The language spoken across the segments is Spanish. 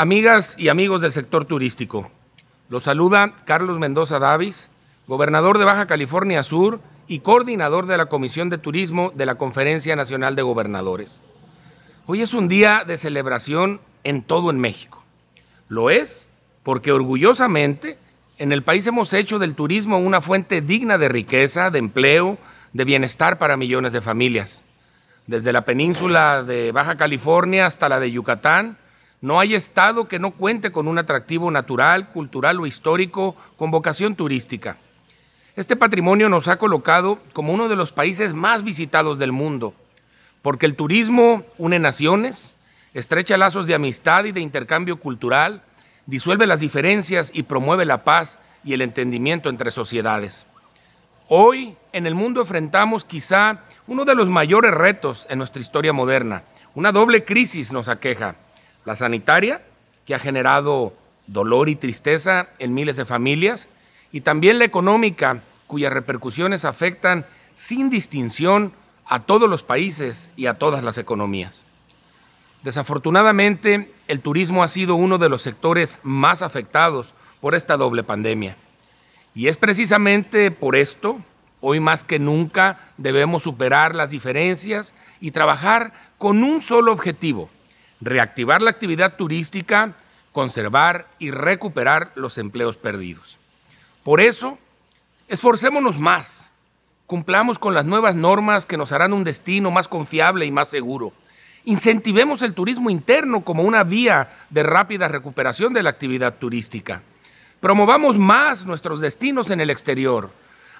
Amigas y amigos del sector turístico, los saluda Carlos Mendoza Davis, gobernador de Baja California Sur y coordinador de la Comisión de Turismo de la Conferencia Nacional de Gobernadores. Hoy es un día de celebración en todo en México. Lo es porque orgullosamente en el país hemos hecho del turismo una fuente digna de riqueza, de empleo, de bienestar para millones de familias. Desde la península de Baja California hasta la de Yucatán, no hay estado que no cuente con un atractivo natural, cultural o histórico con vocación turística. Este patrimonio nos ha colocado como uno de los países más visitados del mundo, porque el turismo une naciones, estrecha lazos de amistad y de intercambio cultural, disuelve las diferencias y promueve la paz y el entendimiento entre sociedades. Hoy en el mundo enfrentamos quizá uno de los mayores retos en nuestra historia moderna. Una doble crisis nos aqueja la sanitaria, que ha generado dolor y tristeza en miles de familias, y también la económica, cuyas repercusiones afectan sin distinción a todos los países y a todas las economías. Desafortunadamente, el turismo ha sido uno de los sectores más afectados por esta doble pandemia. Y es precisamente por esto, hoy más que nunca, debemos superar las diferencias y trabajar con un solo objetivo, reactivar la actividad turística, conservar y recuperar los empleos perdidos. Por eso, esforcémonos más, cumplamos con las nuevas normas que nos harán un destino más confiable y más seguro. Incentivemos el turismo interno como una vía de rápida recuperación de la actividad turística. Promovamos más nuestros destinos en el exterior.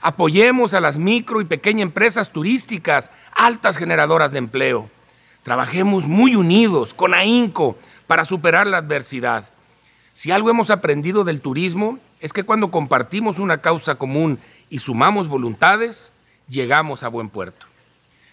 Apoyemos a las micro y pequeñas empresas turísticas, altas generadoras de empleo Trabajemos muy unidos, con ahínco, para superar la adversidad. Si algo hemos aprendido del turismo es que cuando compartimos una causa común y sumamos voluntades, llegamos a buen puerto.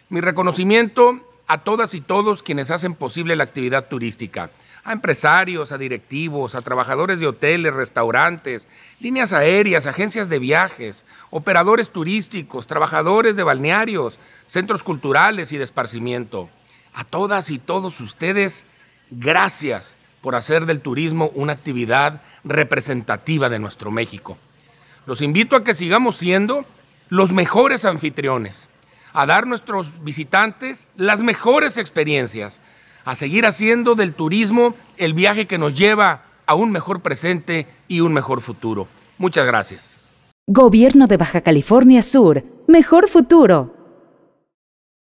Mi reconocimiento a todas y todos quienes hacen posible la actividad turística, a empresarios, a directivos, a trabajadores de hoteles, restaurantes, líneas aéreas, agencias de viajes, operadores turísticos, trabajadores de balnearios, centros culturales y de esparcimiento. A todas y todos ustedes, gracias por hacer del turismo una actividad representativa de nuestro México. Los invito a que sigamos siendo los mejores anfitriones, a dar a nuestros visitantes las mejores experiencias, a seguir haciendo del turismo el viaje que nos lleva a un mejor presente y un mejor futuro. Muchas gracias. Gobierno de Baja California Sur. Mejor futuro.